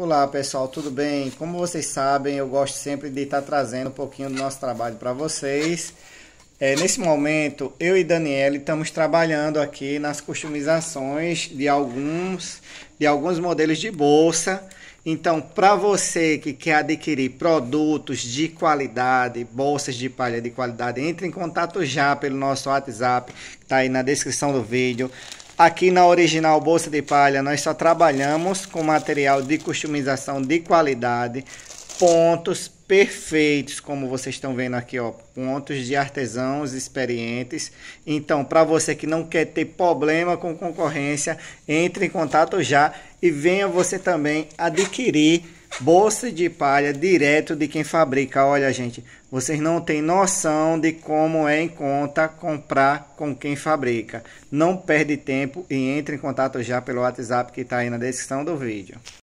Olá pessoal, tudo bem? Como vocês sabem, eu gosto sempre de estar trazendo um pouquinho do nosso trabalho para vocês. É, nesse momento, eu e Daniela estamos trabalhando aqui nas customizações de alguns, de alguns modelos de bolsa. Então, para você que quer adquirir produtos de qualidade, bolsas de palha de qualidade, entre em contato já pelo nosso WhatsApp, que está aí na descrição do vídeo. Aqui na Original Bolsa de Palha, nós só trabalhamos com material de customização de qualidade, pontos perfeitos, como vocês estão vendo aqui, ó, pontos de artesãos experientes. Então, para você que não quer ter problema com concorrência, entre em contato já e venha você também adquirir bolsa de palha direto de quem fabrica. Olha, gente, vocês não têm noção de como é em conta comprar com quem fabrica. Não perde tempo e entre em contato já pelo WhatsApp que está aí na descrição do vídeo.